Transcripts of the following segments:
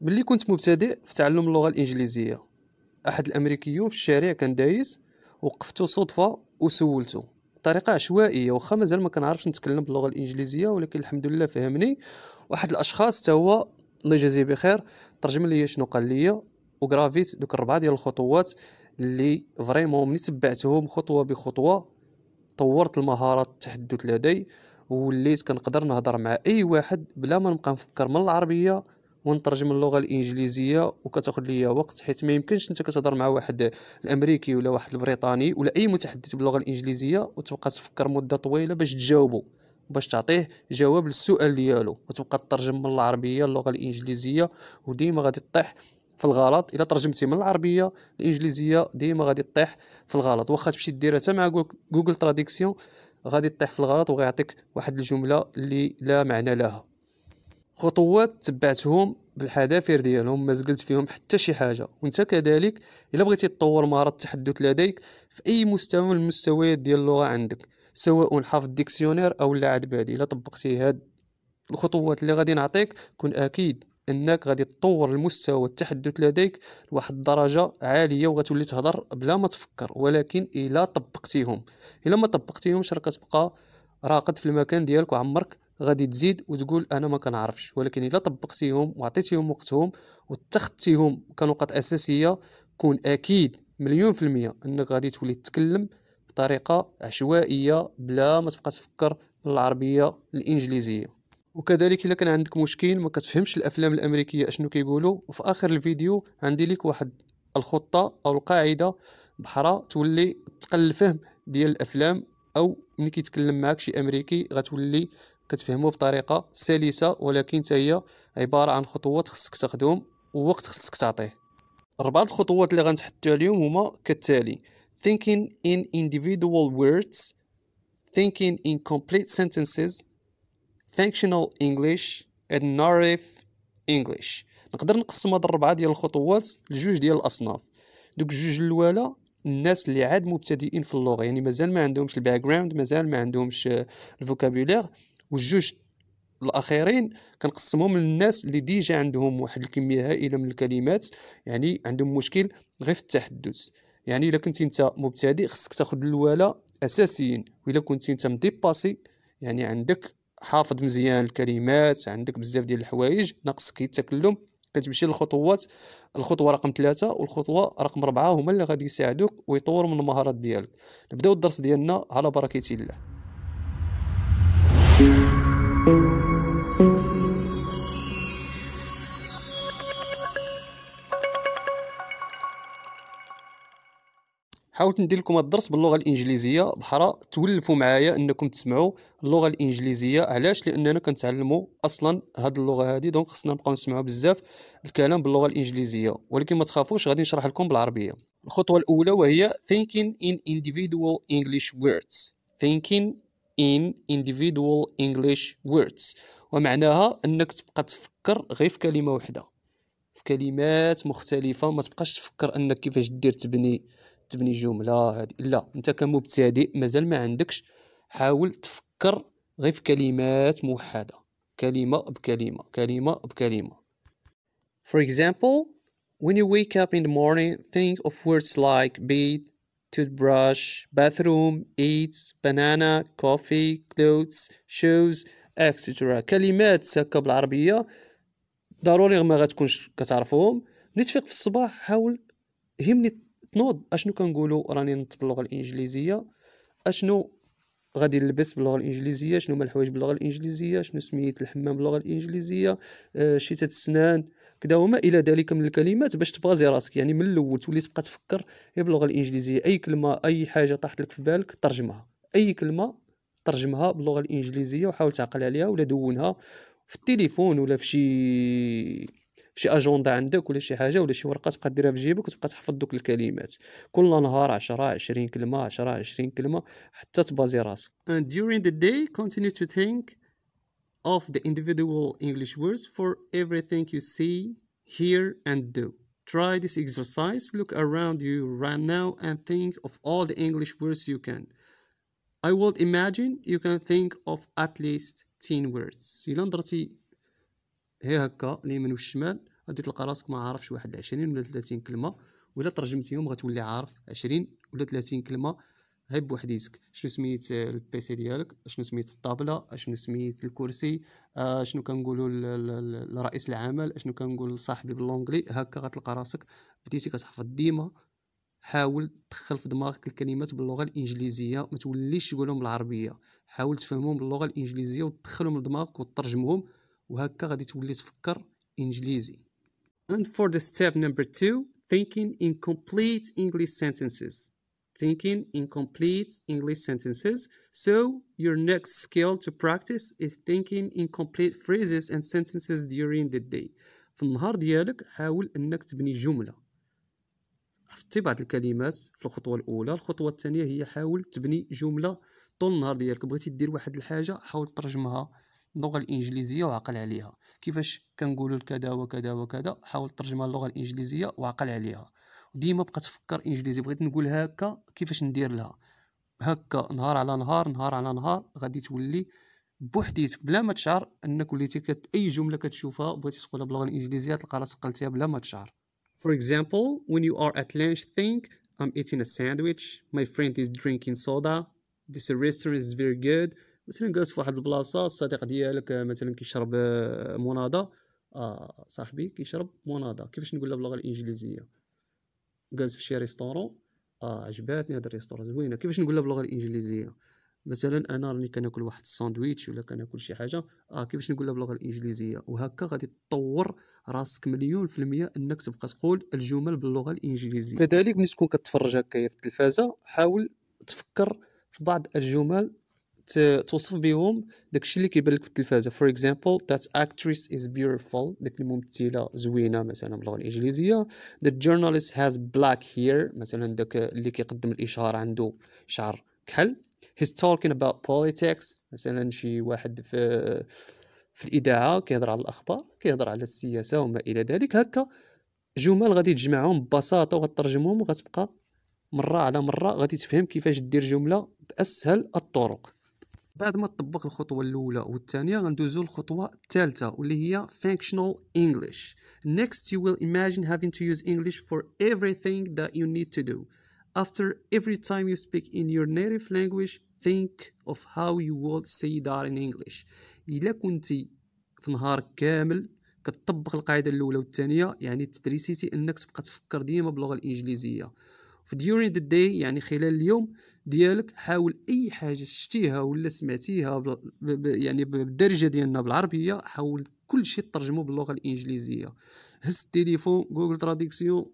ملي كنت مبتدئ في تعلم اللغه الانجليزيه احد الامريكيون في الشارع كان دايس وقفتو صدفه وسولته بطريقه عشوائيه واخا مازال ما كنعرفش نتكلم باللغه الانجليزيه ولكن الحمد لله فهمني واحد الاشخاص حتى هو الله يجازيه بخير ترجم لي شنو قال لي وغرافيت دوك الربعه ديال الخطوات اللي فريمون ملي تبعتهم خطوه بخطوه طورت المهارات التحدث لدي وليت كنقدر نهضر مع اي واحد بلا ما نبقى نفكر من العربيه ونترجم اللغه الانجليزيه وكتاخذ ليا وقت حيت ما يمكنش انت كتهضر مع واحد الامريكي ولا واحد البريطاني ولا اي متحدث باللغه الانجليزيه وتبقى تفكر مده طويله باش تجاوبه باش تعطيه جواب للسؤال ديالو وتبقى تترجم من العربيه للغه الانجليزيه وديما غادي تطيح في الغلط الا ترجمتي من العربيه الانجليزيه ديما غادي تطيح في الغلط واخا تمشي ديرها حتى مع جوجل تراديكسيون غادي تطيح في الغلط وغيعطيك واحد الجمله اللي لا معنى لها خطوات تبعتهم بالحذافير ديالهم ما زقلت فيهم حتى شي حاجه وانت كذلك الا بغيتي تطور مهاره التحدث لديك في اي مستوى من المستويات ديال اللغه عندك سواء حافظ ديكسيونير او عاد بادي الا طبقتي هاد الخطوات اللي غادي نعطيك كن اكيد انك غادي تطور المستوى التحدث لديك لواحد الدرجه عاليه وغتولي تهضر بلا ما تفكر ولكن الا طبقتيهم الا ما طبقتيهمش راه كتبقى راقد في المكان ديالك وعمرك غادي تزيد وتقول انا ما كنعرفش ولكن الا طبقتيهم وعطيتيهم وقتهم واتخذتيهم كنقط اساسيه كون اكيد مليون في المية انك غادي تولي تتكلم بطريقة عشوائية بلا ما تبقى تفكر بالعربية الانجليزية وكذلك الا كان عندك مشكل ما كتفهمش الافلام الامريكية اشنو كيقولوا وفي اخر الفيديو عندي لك واحد الخطة او القاعدة بحرا تولي تقل الفهم ديال الافلام او ملي كيتكلم معك شي امريكي غتولي كتفهمو بطريقه سلسه ولكن حتى هي عباره عن خطوات خصك تخدم ووقت خصك تعطيه اربعه الخطوات اللي غنتحدثوا عليهم هما كالتالي thinking in individual words thinking in complete sentences functional English and narrative English نقدر نقسم هاد الربعه ديال الخطوات لجوج ديال الاصناف دوك الجوج الاولى الناس اللي عاد مبتدئين في اللغه يعني مازال ما عندهمش الباك جراوند مازال ما عندهمش الفوكابولير والجوج الاخيرين كنقسمهم للناس اللي ديجا عندهم واحد الكميه هائله من الكلمات يعني عندهم مشكل غير في التحدث يعني الا كنت انت مبتدئ خصك تاخذ الولا اساسيين والا كنت انت مديباسي يعني عندك حافظ مزيان الكلمات عندك بزاف ديال الحوايج ناقصك التكلم كتمشي للخطوات الخطوه رقم ثلاثة والخطوه رقم أربعة هما اللي غادي يساعدوك ويطور من المهارات ديالك نبداو الدرس ديالنا على بركه الله حاولت ندير لكم الدرس باللغه الانجليزيه بحرا تولفوا معايا انكم تسمعوا اللغه الانجليزيه علاش لاننا كنتعلموا اصلا هاد اللغه هادي دونك خصنا نبقاو نسمعوا بزاف الكلام باللغه الانجليزيه ولكن ما تخافوش غادي نشرح لكم بالعربيه الخطوه الاولى وهي thinking in individual english words thinking in individual English words ومعناها انك تبقى تفكر غير في كلمه واحده في كلمات مختلفه ما تبقاش تفكر انك كيفاش دير تبني تبني جمله هذه لا انت كمبتدئ مازال ما عندكش حاول تفكر غير في كلمات موحده كلمه بكلمه كلمه بكلمه for example when you wake up in the morning think of words like bed toothbrush, bathroom, eats, banana, coffee, clothes, shoes, etc. كلمات ساكه بالعربية ضروري ما غتكونش كتعرفوهم ملي تفيق في الصباح حاول همني تنوض اشنو كنقولوا راني نط باللغه الانجليزيه اشنو غادي نلبس باللغه الانجليزيه شنو هما الحوايج باللغه الانجليزيه شنو سميت الحمام باللغه الانجليزيه آه شيتات السنان كذا وما الى ذلك من الكلمات باش تبازي راسك يعني من الاول تولي تبقى تفكر هي باللغه الانجليزيه اي كلمه اي حاجه طاحت لك في بالك ترجمها اي كلمه ترجمها باللغه الانجليزيه وحاول تعقل عليها ولا دونها في التليفون ولا في شي في شي اجوندا عندك ولا شي حاجه ولا شي ورقه تبقى ديرها في جيبك وتبقى تحفظ دوك الكلمات كل نهار 10 20 كلمه 10 20 كلمه حتى تبازي راسك And during the day continue to think of the individual English words for everything you see, hear, and do. Try this exercise, look around you right now and think of all the English words you can. I would imagine you can think of at least 10 words. إلا نظرتي هي هكا اليمين والشمال غادي تلقى راسك ما عارفش واحد 20 ولا 30 كلمة ولا ترجمتيهم غتولي عارف 20 ولا 30 كلمة غير بوحديتك شنو سميت البيسي ديالك شنو سميت الطابله شنو سميت الكرسي آه، شنو كنقولوا لرئيس العمل شنو كنقول لصاحبي باللونجلي هكا غتلقى راسك بديتي كتحفظ ديما حاول تدخل في دماغك الكلمات باللغه الانجليزيه ما توليش تقولهم بالعربيه حاول تفهمهم باللغه الانجليزيه وتدخلهم لدماغك وترجمهم وهكا غادي تولي تفكر انجليزي and for the step number two thinking in complete english sentences thinking in complete English sentences. So your next skill to practice is thinking in complete phrases and sentences during the day. في النهار ديالك حاول انك تبني جمله حطي بعض الكلمات في الخطوه الاولى الخطوه الثانيه هي حاول تبني جمله طول النهار ديالك بغيتي دير واحد الحاجه حاول ترجمها اللغه الانجليزيه وعقل عليها كيفاش كنقولوا كذا وكذا وكذا حاول ترجمها للغه الانجليزيه وعقل عليها وديما بقى تفكر انجليزي بغيت نقول هكا كيفاش ندير لها هكا نهار على نهار نهار على نهار غادي تولي بوحديتك بلا ما تشعر انك وليتي كت اي جمله كتشوفها بغيتي تقولها باللغه الانجليزيه تلقى راسك قلتيها بلا ما تشعر For example, when you are at lunch, think I'm eating a sandwich, my friend is drinking soda, this restaurant is very good. مثلا جالس في واحد البلاصه الصديق ديالك مثلا كيشرب آه، مناضه آه صاحبي كيشرب مناضه كيفاش نقولها باللغه الانجليزيه جالس في شي ريستورون اه عجباتني هاد الريستورون زوينه كيفاش نقولها باللغه الانجليزيه مثلا انا راني كناكل واحد الساندويتش ولا كناكل شي حاجه اه كيفاش نقولها باللغه الانجليزيه وهكا غادي تطور راسك مليون في المية انك تبقى تقول الجمل باللغه الانجليزيه كذلك ملي تكون كتفرج هكايا في التلفازه حاول تفكر في بعض الجمل توصف بهم داكشي اللي كيبان لك في التلفازه فور اكزامبل ذات اكتريس از بيوتيفول ديك الممثله زوينه مثلا باللغه الانجليزيه ذا جورناليست هاز بلاك هير مثلا داك اللي كيقدم الاشاره عنده شعر كحل هيز توكين اباوت بوليتيكس مثلا شي واحد في في الاذاعه كيهضر على الاخبار كيهضر على السياسه وما الى ذلك هكا جمل غادي تجمعهم ببساطه وغترجمهم وغتبقى مره على مره غادي تفهم كيفاش دير جمله باسهل الطرق بعد ما طبق الخطوه الاولى والثانيه غندوزو للخطوه الثالثه واللي هي functional english next you will imagine having to use english for everything that you need to do after every time you speak in your native language think of how you would say that in english الا كنتي في نهار كامل كتطبق القاعده الاولى والثانيه يعني تدريسيتي انك تبقى تفكر ديما باللغه الانجليزيه في during ذا داي يعني خلال اليوم ديالك حاول اي حاجه شتيها ولا سمعتيها يعني بالدارجه ديالنا بالعربيه حاول كل شيء ترجمه باللغه الانجليزيه هز التليفون جوجل تراديكسيون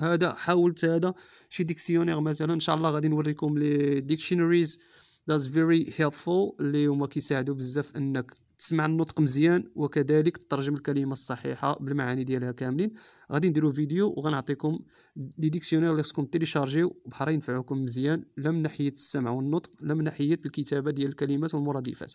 هذا حاولت هذا شي ديكسيونير مثلا ان شاء الله غادي نوريكم لي ديكشنريز ذاتس فيري هيلبفول اللي هما كيساعدوا بزاف انك تسمع النطق مزيان وكذلك تترجم الكلمه الصحيحه بالمعاني ديالها كاملين غادي نديرو فيديو وغنعطيكم دي ديكسيونير اللي خصكم تيليشارجيو بحال ينفعوكم مزيان لا من ناحيه السمع والنطق لا من ناحيه الكتابه ديال الكلمات والمرادفات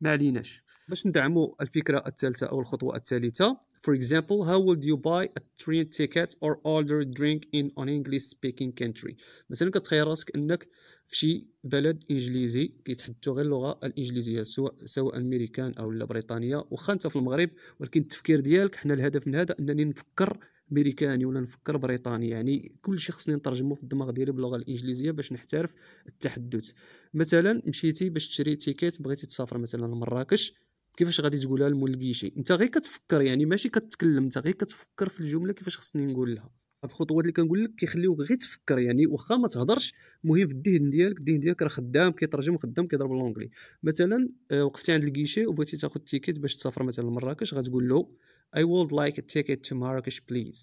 ما عليناش باش ندعموا الفكره الثالثه او الخطوه الثالثه For example, how would you buy a train ticket or order a drink in an English speaking country? مثلا كتخيل راسك انك في شي بلد انجليزي كيتحدثوا غير اللغه الانجليزيه سواء سواء امريكان او لا بريطانيا واخا انت في المغرب ولكن التفكير ديالك حنا الهدف من هذا انني نفكر امريكاني ولا نفكر بريطاني يعني كل شيء خصني نترجمه في الدماغ ديالي باللغه الانجليزيه باش نحترف التحدث مثلا مشيتي باش تشري تيكيت بغيتي تسافر مثلا لمراكش كيفاش غادي تقولها الكيشي انت غير كتفكر يعني ماشي كتكلم انت غير كتفكر في الجمله كيفاش خصني نقول لها هاد الخطوات اللي كنقول لك كيخليوك غير تفكر يعني واخا ما تهضرش المهم في الذهن ديالك الذهن ديالك راه خدام كيترجم خدام كيضرب لونجلي مثلا آه، وقفتي عند الكيشي وبغيتي تاخذ تيكيت باش تسافر مثلا لمراكش غتقول له I would like a ticket to Marrakesh please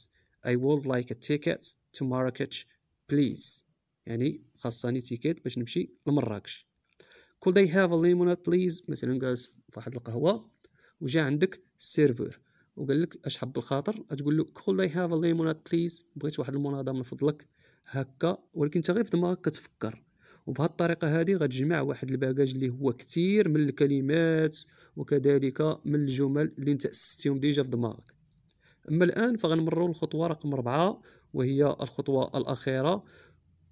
I would like a ticket to Marrakesh please يعني خاصني تيكيت باش نمشي لمراكش could they have a lemonade please مثلا جالس في واحد القهوه وجا عندك السيرفور وقال لك اش حب الخاطر تقول له could they have a lemonade please بغيت واحد المناضه من فضلك هكا ولكن انت غير في دماغك كتفكر وبهذه الطريقه هذه غتجمع واحد الباجاج اللي هو كثير من الكلمات وكذلك من الجمل اللي انت اسستيهم ديجا في دماغك اما الان فغنمروا للخطوه رقم أربعة وهي الخطوه الاخيره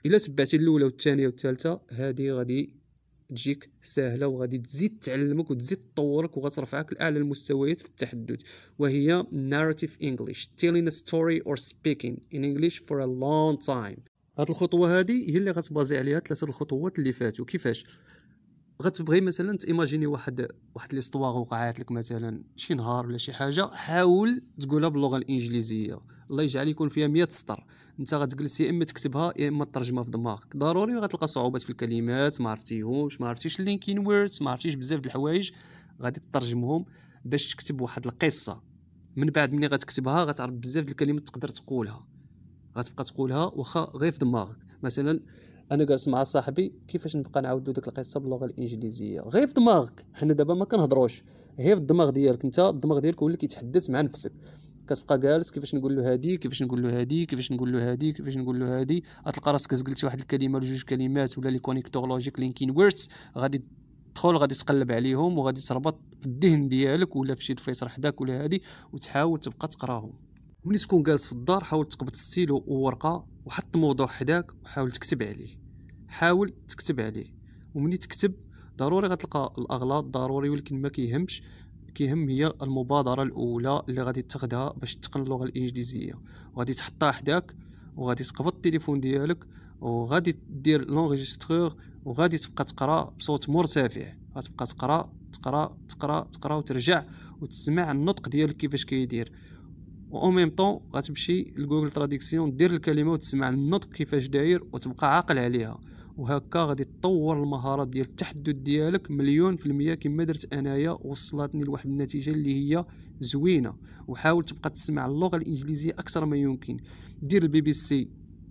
الا تبعتي الاولى والثانيه والثالثه هذه غادي تجيك سهله وغادي تزيد تعلمك وتزيد تطورك وغترفعك لاعلى المستويات في التحدث وهي ناريتيف انجلش تيلين ا ستوري اور speaking ان انجلش فور ا long تايم هاد الخطوه هادي هي اللي غتبازي عليها ثلاثه الخطوات اللي فاتوا كيفاش غتبغي مثلا تيماجيني واحد واحد ليستوار وقعات لك مثلا شي نهار ولا شي حاجه حاول تقولها باللغه الانجليزيه الله يجعل يكون فيها 100 سطر انت غتجلس يا اما تكتبها يا اما ترجمها في دماغك ضروري غتلقى صعوبات في الكلمات ما عرفتيهمش ما عرفتيش اللينكين ووردز ما عرفتيش بزاف د الحوايج غادي تترجمهم باش تكتب واحد القصه من بعد ملي غتكتبها غتعرف بزاف د الكلمات تقدر تقولها غتبقى تقولها واخا غير في دماغك مثلا انا جالس مع صاحبي كيفاش نبقى نعاودو ديك القصه باللغه الانجليزيه غير في دماغك حنا دابا ما كنهضروش غير في الدماغ ديالك انت الدماغ ديالك هو اللي كيتحدث مع نفسك كتبقى جالس كيفاش نقول له هادي كيفاش نقول له هادي كيفاش نقول له هادي كيفاش نقول له هادي غتلقى راسك زقلت واحد الكلمه لجوج كلمات ولا لي كونيكتور لوجيك لينكين ويردز غادي تدخل غادي تقلب عليهم وغادي تربط في الذهن ديالك ولا في شي دفيسر حداك ولا هادي وتحاول تبقى تقراهم ملي تكون جالس في الدار حاول تقبض السيلو وورقه وحط الموضوع حداك وحاول تكتب عليه حاول تكتب عليه وملي تكتب ضروري غتلقى الاغلاط ضروري ولكن ما كيهمش كيهم هي المبادره الاولى اللي غادي تاخذها باش تتقن اللغه الانجليزيه وغادي تحطها حداك وغادي تقبض التليفون ديالك وغادي دير لونغيجيسترور وغادي تبقى تقرا بصوت مرتفع غتبقى تقرا تقرا تقرا تقرا وترجع وتسمع النطق ديالك كيفاش كيدير و او ميم طون غتمشي لجوجل تراديكسيون دير الكلمه وتسمع النطق كيفاش داير وتبقى عاقل عليها وهكا غادي تطور المهارات ديال التحدث ديالك مليون في المية كما درت انايا وصلتني لواحد النتيجه اللي هي زوينه وحاول تبقى تسمع اللغه الانجليزيه اكثر ما يمكن دير البي بي سي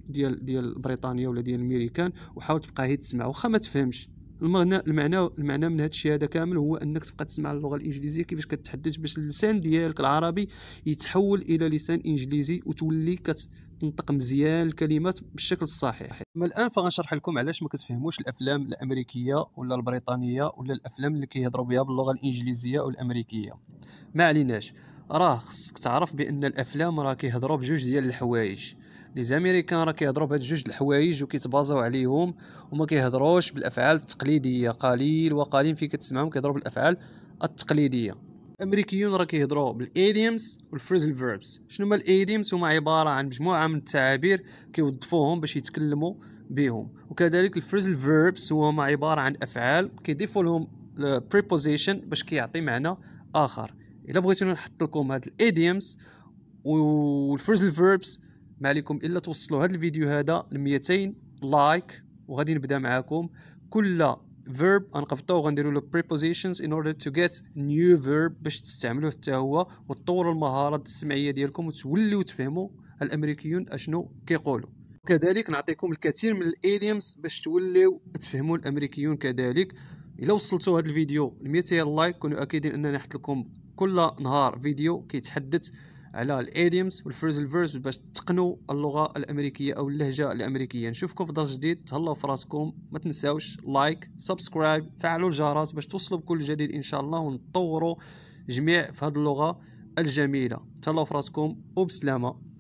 ديال ديال بريطانيا ولا ديال الميريكان وحاول تبقى هي تسمع واخا ما تفهمش المعنى المعنى المعنى من هذا الشيء هذا كامل هو انك تبقى تسمع اللغه الانجليزيه كيفاش كتحدث باش اللسان ديالك العربي يتحول الى لسان انجليزي وتولي كت تنطق مزيان الكلمات بالشكل الصحيح اما الان فغنشرح لكم علاش ما كتفهموش الافلام الامريكيه ولا البريطانيه ولا الافلام اللي كيهضروا بها باللغه الانجليزيه او الامريكيه ما عليناش راه خصك تعرف بان الافلام راه كيهضروا بجوج ديال الحوايج لي زاميريكان راه كيهضروا بهاد جوج الحوايج وكيتبازاو عليهم وما كيهضروش بالافعال التقليديه قليل وقليل فين كتسمعهم كيهضروا بالافعال التقليديه الامريكيون راه كيهضروا بالايديمز والفريزل فيربس شنو هما الايديمز هما عباره عن مجموعه من التعابير كيوظفوهم باش يتكلموا بهم وكذلك الفريزل فيربس هما عباره عن افعال كيضيفوا لهم البريبوزيشن باش كيعطي معنى اخر الا بغيتو نحط لكم هاد الايديمز والفريزل فيربس ما عليكم الا توصلوا هاد الفيديو هذا ل 200 لايك وغادي نبدا معاكم كل verb غنقبطوه وغنديروا له prepositions in order to get new verb باش تستعملوه حتى هو وتطوروا المهارات السمعيه ديالكم وتوليو تفهموا الامريكيون اشنو كيقولوا كذلك نعطيكم الكثير من الايديومز باش توليو تفهموا الامريكيون كذلك الى وصلتوا هذا الفيديو ل 200 لايك كونوا اكيدين اننا نحط لكم كل نهار فيديو كيتحدث على الايديمز والفريزل فيرز باش تقنوا اللغه الامريكيه او اللهجه الامريكيه نشوفكم في درس جديد تهلاو في راسكم ما تنساوش لايك سبسكرايب فعلوا الجرس باش توصلوا بكل جديد ان شاء الله ونطوروا جميع في هذه اللغه الجميله تهلاو في راسكم وبسلامه